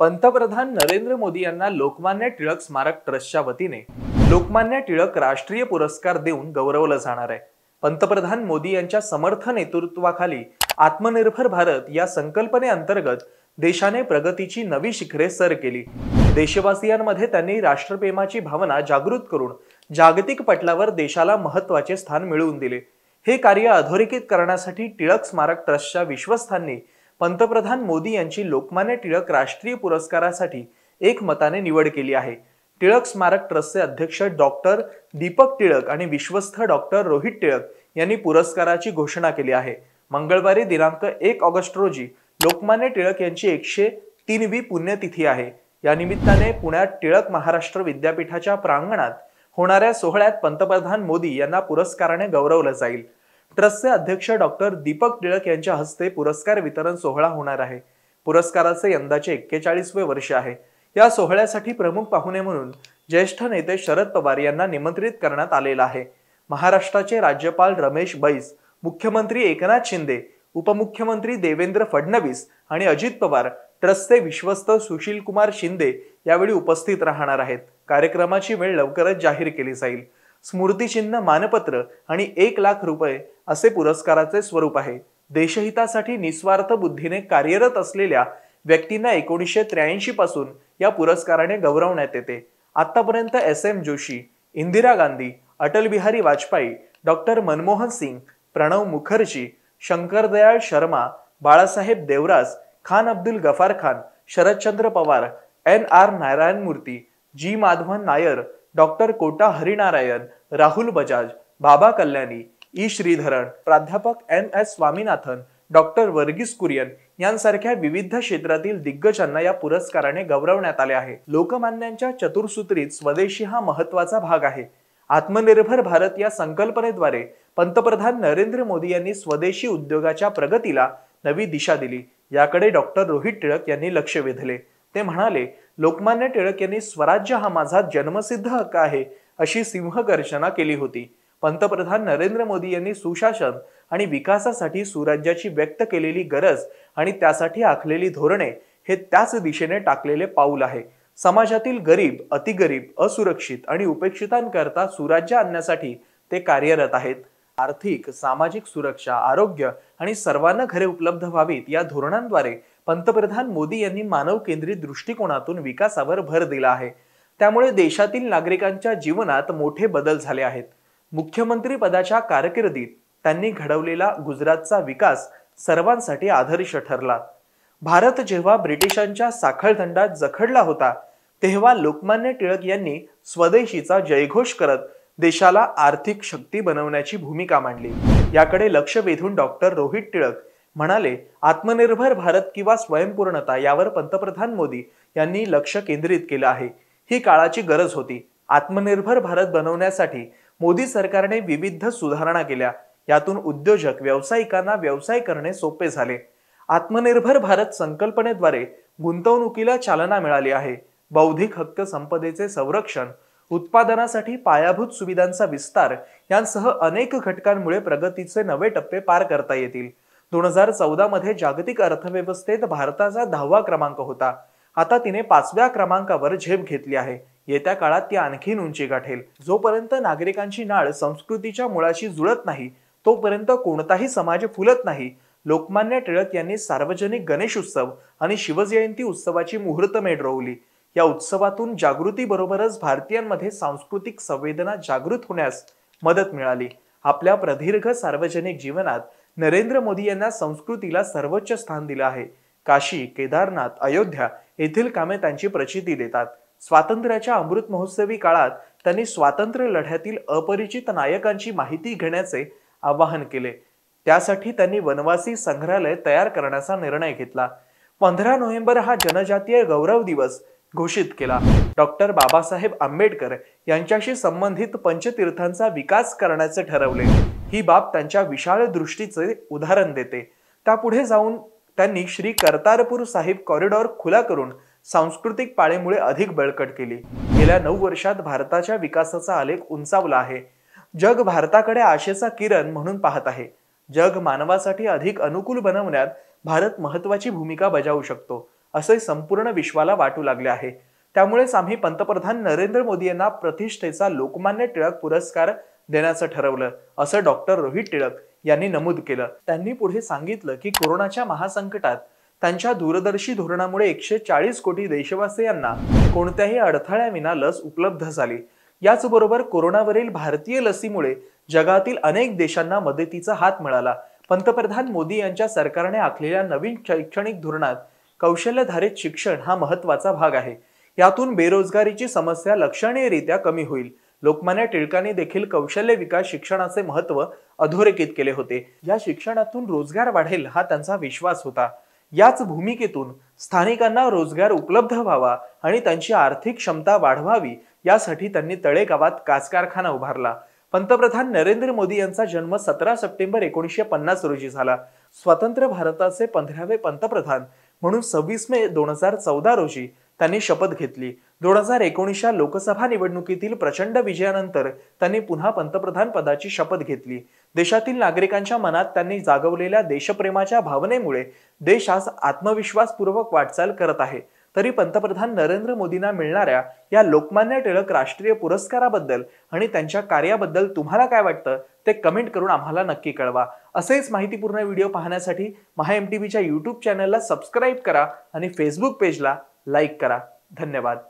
पंतप्रधान नरेंद्र मोदी यांना लोकमान्य टिळक स्मारक ट्रस्टच्या वतीने लोकमान्य टिळक राष्ट्रीय पुरस्कार देऊन गौरवलं जाणार आहे पंतप्रधान मोदी यांच्या समर्थ नेतृत्वाखाली आत्मनिर्भर भारत या संकल्पनेअंतर्गत देशाने प्रगतीची नवी शिखरे सर केली देशवासियांमध्ये त्यांनी राष्ट्रप्रेमाची भावना जागृत करून जागतिक पटलावर देशाला महत्वाचे स्थान मिळवून दिले हे कार्य अधोरेखित करण्यासाठी टिळक स्मारक ट्रस्टच्या विश्वस्थांनी पंतप्रधान मोदी यांची लोकमान्य टिळक राष्ट्रीय पुरस्कारासाठी एकमताने निवड केली आहे टिळक स्मारक ट्रस्टचे अध्यक्ष डॉक्टर दीपक टिळक आणि विश्वस्त डॉक्टर रोहित टिळक यांनी पुरस्काराची घोषणा केली आहे मंगळवारी दिनांक एक ऑगस्ट रोजी लोकमान्य टिळक यांची एकशे तीनवी पुण्यतिथी आहे या निमित्ताने पुण्यात टिळक महाराष्ट्र विद्यापीठाच्या प्रांगणात होणाऱ्या सोहळ्यात पंतप्रधान मोदी यांना पुरस्काराने गौरवलं जाईल ट्रस्टचे अध्यक्ष डॉक्टर दीपक टिळक यांच्या हस्ते पुरस्कार वितरण सोहळा होणार आहे पुरस्काराचे यंदाचे एक्केचाळीसवे वर्ष आहे या सोहळ्यासाठी प्रमुख पाहुणे म्हणून ज्येष्ठ नेते शरद पवार यांना निमंत्रित करण्यात आलेला आहे महाराष्ट्राचे राज्यपाल रमेश बैस मुख्यमंत्री एकनाथ शिंदे उपमुख्यमंत्री देवेंद्र फडणवीस आणि अजित पवार ट्रस्टचे विश्वस्त सुशील कुमार शिंदे यावेळी उपस्थित राहणार आहेत कार्यक्रमाची वेळ लवकरच जाहीर केली जाईल स्मृतिचिन्ह मानपत्र आणि एक लाख रुपये असे पुरस्काराचे स्वरूप आहे देशहितासाठी निस्वार्थ बुद्धीने कार्यरत असलेल्या व्यक्तींना एकोणीसशे त्र्याऐंशी पासून या पुरस्काराने गौरवण्यात येते आतापर्यंत S M Joshi Indira Gandhi Atal Bihari Vajpayee doctor Manmohan Singh Pranab Mukherjee Shankardayal Sharma Balasaheb Devraj Khan Abdul Gaffar Khan Sharadchandra Pawar N R Narayana Murthy G Madhavan Nair doctor Kota Harinarayana Rahul Bajaj Baba Kalyani E Sreedharan प्राध्यापक M S Swaminathan doctor Verghese Kurien यांसारख्या विविध क्षेत्रातील दिग्गजांना या पुरस्काराने गौरवण्यात आले आहे लोकमान्यांच्या चतुर्सूत्रीत स्वदेशी हा महत्वाचा भाग आहे आत्मनिर्भर भारत या संकल्पनेद्वारे पंतप्रधान नरेंद्र मोदी यांनी स्वदेशी उद्योगाच्या प्रगतीला नवी दिशा दिली याकडे डॉक्टर रोहित टिळक यांनी लक्ष वेधले ते म्हणाले लोकमान्य टिळक यांनी स्वराज्य हा माझा जन्मसिद्ध हक्क आहे अशी सिंहगर्जना केली होती पंतप्रधान नरेंद्र मोदी यांनी सुशासन आणि विकासासाठी सुराज्याची व्यक्त केलेली गरज आणि त्यासाठी आखलेली धोरणे हे त्याच दिशेने टाकलेले पाऊल आहे समाजातील गरीब अतिगरीब असुरक्षित आणि उपेक्षितांकरता सुराज्य आणण्यासाठी ते कार्यरत आहेत आर्थिक सामाजिक सुरक्षा आरोग्य आणि सर्वांना घरे उपलब्ध व्हावीत या धोरणांद्वारे पंतप्रधान मोदी यांनी मानव केंद्रित दृष्टिकोनातून विकासावर भर दिला आहे त्यामुळे देशातील नागरिकांच्या जीवनात मोठे बदल झाले आहेत मुख्यमंत्री पदाच्या कारकिर्दीत त्यांनी घडवलेला गुजरातचा विकास सर्वांसाठी आदर्श ठरला भारत जेव्हा ब्रिटिशांच्या साखळदंडात जखडला होता तेव्हा लोकमान्य टिळक यांनी स्वदेशीचा जयघोष करत देशाला आर्थिक शक्ती बनवण्याची भूमिका मांडली याकडे लक्ष वेधून डॉक्टर रोहित टिळक म्हणाले आत्मनिर्भर भारत किंवा स्वयंपूर्णता यावर पंतप्रधान मोदी यांनी लक्ष केंद्रित केलं आहे ही काळाची गरज होती आत्मनिर्भर भारत बनवण्यासाठी मोदी सरकारने विविध सुधारणा केल्या यातून उद्योजक व्यावसायिकांना व्यवसाय करणे सोपे झाले आत्मनिर्भर भारत संकल्पनेद्वारे गुंतवणुकीला चालना मिळाली आहे बौद्धिक हक्क संपदेचे संरक्षण उत्पादनासाठी पायाभूत सुविधांचा विस्तार यांसह अनेक घटकांमुळे प्रगतीचे नवे टप्पे पार करता येतील दोन हजार चौदामध्ये जागतिक अर्थव्यवस्थेत भारताचा दहावा क्रमांक होता आता तिने पाचव्या क्रमांकावर झेप घेतली आहे येत्या काळात ती आणखीन उंची गाठेल जोपर्यंत नागरिकांची नाळ संस्कृतीच्या मुळाशी जुळत नाही तोपर्यंत कोणताही समाज फुलत नाही लोकमान्य टिळक यांनी सार्वजनिक गणेश उत्सव आणि शिवजयंती उत्सवाची मुहूर्तमेढ रोवली या उत्सवातून जागृतीबरोबरच भारतीयांमध्ये सांस्कृतिक संवेदना जागृत होण्यास मदत मिळाली आपल्या प्रदीर्घ सार्वजनिक जीवनात नरेंद्र मोदी यांना संस्कृतीला सर्वोच्च स्थान दिलं आहे काशी केदारनाथ अयोध्या येथील कामे त्यांची प्रचिती देतात स्वातंत्र्याच्या अमृत महोत्सवी काळात त्यांनी स्वातंत्र्य लढ्यातील अपरिचित नायकांची माहिती घेण्याचे आवाहन केले त्यासाठी त्यांनी वनवासी संग्रहालय तयार करण्याचा निर्णय घेतला पंधरा नोव्हेंबर हा जनजातीय गौरव दिवस घोषित केला डॉक्टर बाबासाहेब आंबेडकर यांच्याशी संबंधित पंचतीर्थांचा विकास करण्याचे ठरवले ही बाब त्यांच्या विशाळ दृष्टीचे उदाहरण देते त्यापुढे जाऊन त्यांनी श्री करतारपूर साहिब कॉरिडॉर खुला करून सांस्कृतिक पाळेमुळे अधिक बळकट केली गेल्या नऊ वर्षात भारताच्या विकासाचा आलेख उंचावला आहे जग भारताकडे आशेचा किरण म्हणून पाहत आहे जग मानवासाठी अधिक अनुकूल बनवण्यात भारत महत्वाची भूमिका बजावू शकतो असे संपूर्ण विश्वाला वाटू लागले आहे त्यामुळेच आम्ही पंतप्रधान नरेंद्र मोदी यांना प्रतिष्ठेचा लोकमान्य टिळक पुरस्कार देण्याचं ठरवलं असं डॉक्टर रोहित टिळक यांनी नमूद केलं त्यांनी पुढे सांगितलं की कोरोनाच्या महासंकटात त्यांच्या दूरदर्शी धोरणामुळे एकशे चाळीस कोटी देशवासियांना कोणत्याही अडथळ्याविना लस उपलब्ध झाली याचबरोबर कोरोनावरील भारतीय लसीमुळे जगातील अनेक देशांना मदतीचा हात मिळाला पंतप्रधान मोदी यांच्या सरकारने आखलेल्या नवीन शैक्षणिक धोरणात कौशल्यधारित शिक्षण हा महत्वाचा भाग आहे यातून बेरोजगारीची समस्या लक्षणीयरित्या कमी होईल लोकमान्य टिळकांनी देखील कौशल्य विकास शिक्षणाचे महत्व अधोरेखित केले होते या शिक्षणातून रोजगार वाढेल हा त्यांचा विश्वास होता याच भूमिकेतून स्थानिकांना रोजगार उपलब्ध व्हावा आणि त्यांची आर्थिक क्षमता वाढवावी यासाठी त्यांनी तळेगावात काच कारखाना उभारला पंतप्रधान नरेंद्र मोदी यांचा जन्म सतरा सप्टेंबर एकोणीसशे पन्नास रोजी झाला स्वतंत्र भारताचे पंधरावे पंतप्रधान म्हणून सव्वीस मे दोन हजार चौदा रोजी त्यांनी शपथ घेतली दोन हजार एकोणीसच्या लोकसभा निवडणुकीतील प्रचंड विजयानंतर त्यांनी पुन्हा पंतप्रधान पदाची शपथ घेतली देशातील नागरिकांच्या मनात त्यांनी जागवलेल्या देशप्रेमाच्या भावनेमुळे देश आज आत्मविश्वासपूर्वक वाटचाल करत आहे तरी पंतप्रधान नरेंद्र मोदींना मिळणाऱ्या या लोकमान्य टिळक राष्ट्रीय पुरस्काराबद्दल आणि त्यांच्या कार्याबद्दल तुम्हाला काय वाटतं ते कमेंट करून आम्हाला नक्की कळवा असेच माहितीपूर्ण व्हिडिओ पाहण्यासाठी महा एम टी व्हीच्या यूट्यूब चॅनलला सबस्क्राईब करा आणि फेसबुक पेजला लाईक करा धन्यवाद